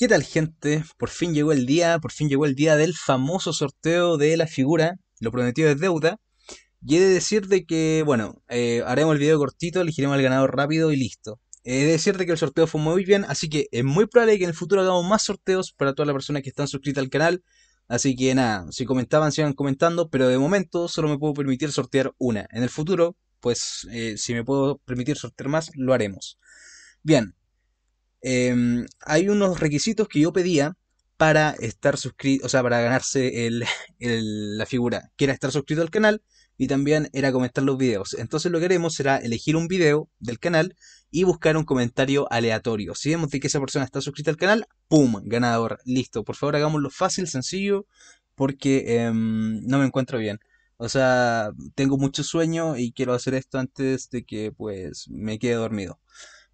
¿Qué tal gente? Por fin llegó el día, por fin llegó el día del famoso sorteo de la figura, lo prometido es deuda. Y he de decirte que, bueno, eh, haremos el video cortito, elegiremos al ganador rápido y listo. He de decirte que el sorteo fue muy bien, así que es muy probable que en el futuro hagamos más sorteos para todas las personas que están suscritas al canal. Así que nada, si comentaban, sigan comentando, pero de momento solo me puedo permitir sortear una. En el futuro, pues eh, si me puedo permitir sortear más, lo haremos. Bien, Em, hay unos requisitos que yo pedía para estar suscrito, o sea, para ganarse la figura, que era estar suscrito al canal y también era comentar los videos. Entonces lo que haremos será elegir un video del canal y buscar un comentario aleatorio. Si vemos que esa persona está suscrita al canal, ¡pum! Ganador, listo. Por favor, hagámoslo fácil, sencillo, porque em, no me encuentro bien. O sea, tengo mucho sueño y quiero hacer esto antes de que pues me quede dormido.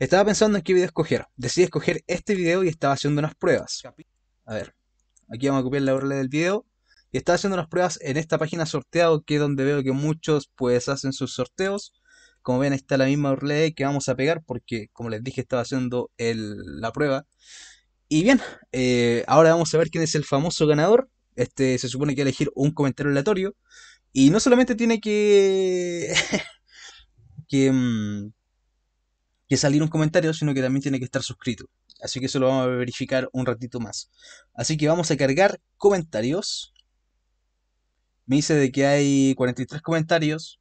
Estaba pensando en qué video escoger. Decidí escoger este video y estaba haciendo unas pruebas. A ver, aquí vamos a copiar la URL del video. Y estaba haciendo unas pruebas en esta página sorteado, que es donde veo que muchos pues hacen sus sorteos. Como ven, está la misma URL que vamos a pegar, porque como les dije, estaba haciendo la prueba. Y bien, eh, ahora vamos a ver quién es el famoso ganador. Este se supone que va a elegir un comentario aleatorio. Y no solamente tiene que. que. Mm, que salir un comentario, sino que también tiene que estar suscrito. Así que eso lo vamos a verificar un ratito más. Así que vamos a cargar comentarios. Me dice de que hay 43 comentarios.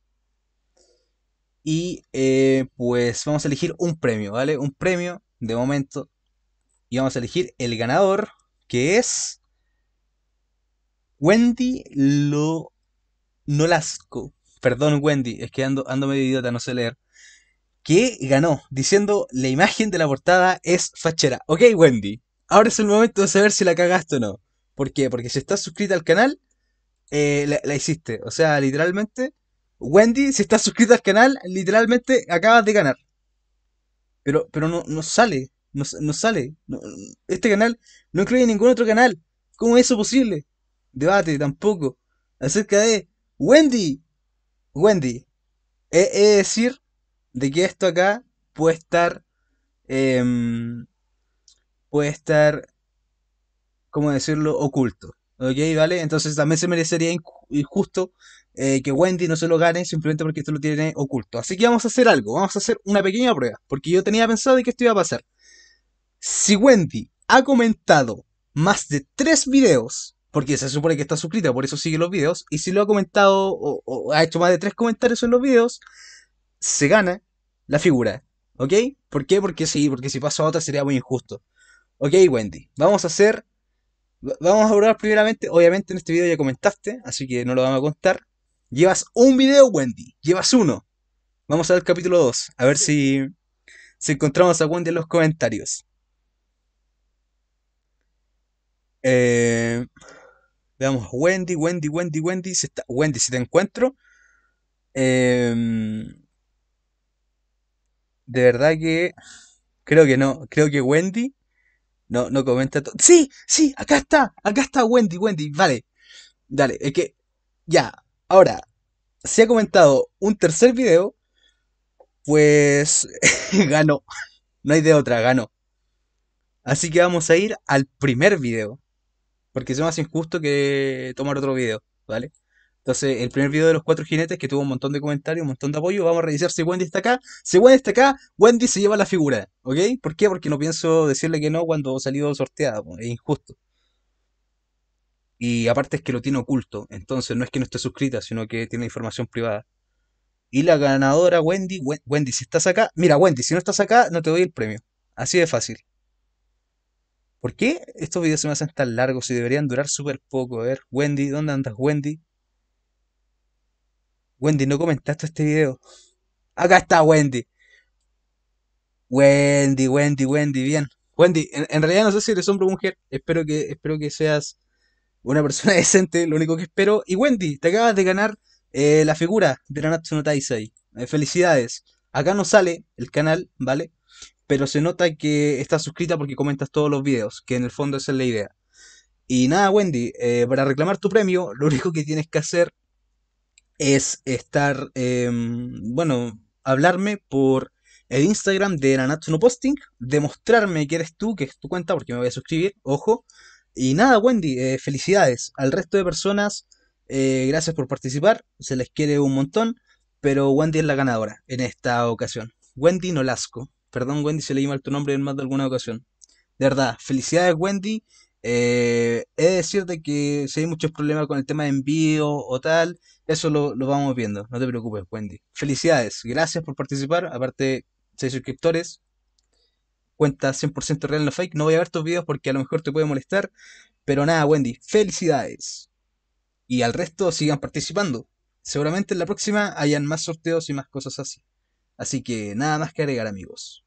Y eh, pues vamos a elegir un premio, ¿vale? Un premio de momento. Y vamos a elegir el ganador, que es Wendy Lo Nolasco. Perdón, Wendy, es que ando, ando medio idiota, no sé leer que ganó diciendo la imagen de la portada es fachera. Ok, Wendy, ahora es el momento de saber si la cagaste o no. ¿Por qué? Porque si estás suscrita al canal, eh, la, hiciste. O sea, literalmente, Wendy, si estás suscrita al canal, literalmente acabas de ganar. Pero, pero no, no sale, no, sale. este canal no incluye ningún otro canal. ¿Cómo es eso posible? Debate tampoco. Acerca de Wendy. Wendy. Es decir, de que esto acá puede estar, em, puede estar, ¿cómo decirlo?, oculto. ¿Ok? ¿Vale? Entonces también se merecería injusto eh, que Wendy no se lo gane simplemente porque esto lo tiene oculto. Así que vamos a hacer algo, vamos a hacer una pequeña prueba, porque yo tenía pensado de que esto iba a pasar. Si Wendy ha comentado más de tres videos, porque se supone que está suscrita, por eso sigue los videos, y si lo ha comentado o, o ha hecho más de tres comentarios en los videos, se gana la figura. ¿Ok? ¿Por qué? Porque sí, porque si pasa a otra sería muy injusto. Ok, Wendy, vamos a hacer. Vamos a hablar primeramente. Obviamente en este video ya comentaste, así que no lo vamos a contar. Llevas un video, Wendy. Llevas uno. Vamos al capítulo 2. A ver si, encontramos a Wendy en los comentarios. Eh, veamos, Wendy, Wendy, Wendy, Wendy. Wendy, si te encuentro. Eh, de verdad que creo que no, creo que Wendy no, no comenta todo. Sí, sí, acá está, acá está Wendy, Wendy, vale. Dale, es que ya, ahora, se ha comentado un tercer video, pues ganó, no hay de otra, ganó. Así que vamos a ir al primer video, porque es más injusto que tomar otro video, ¿vale? Entonces, el primer video de los cuatro jinetes que tuvo un montón de comentarios, un montón de apoyo, vamos a revisar si Wendy está acá. Si Wendy está acá, Wendy se lleva la figura, ¿ok? ¿Por qué? Porque no pienso decirle que no cuando salido sorteada, es injusto. Y aparte es que lo tiene oculto, entonces no es que no esté suscrita, sino que tiene información privada. Y la ganadora, Wendy, Wendy, si estás acá, mira Wendy, si no estás acá, no te doy el premio. Así de fácil. ¿Por qué estos videos se me hacen tan largos y deberían durar súper poco? A ver, Wendy, ¿dónde andas, Wendy? Wendy, no comentaste este video. Acá está Wendy. Wendy, Wendy, Wendy, bien. Wendy, en, realidad no sé si eres hombre o mujer. Espero que, espero que seas una persona decente, lo único que espero. Y Wendy, te acabas de ganar eh, la figura de la no Taisei. Eh, felicidades. Acá no sale el canal, ¿vale? Pero se nota que estás suscrita porque comentas todos los videos, que en el fondo esa es la idea. Y nada, Wendy, eh, para reclamar tu premio, lo único que tienes que hacer es estar, em, bueno, hablarme por el Instagram de Nanatsu no Posting, demostrarme que eres tú, que es tu cuenta, porque me voy a suscribir, ojo. Y nada, Wendy, eh, felicidades al resto de personas. Eh, gracias por participar, se les quiere un montón, pero Wendy es la ganadora en esta ocasión. Wendy Nolasco. Perdón, Wendy, si leí mal tu nombre en más de alguna ocasión. De verdad, felicidades, Wendy. Eh, he de decirte que si hay muchos problemas con el tema de envío o tal, eso lo, lo vamos viendo. No te preocupes, Wendy. Felicidades, gracias por participar. Aparte, 6 suscriptores. Cuenta 100% real en fake. No voy a ver tus videos porque a lo mejor te puede molestar. Pero nada, Wendy, felicidades. Y al resto sigan participando. Seguramente en la próxima hayan más sorteos y más cosas así. Así que nada más que agregar, amigos.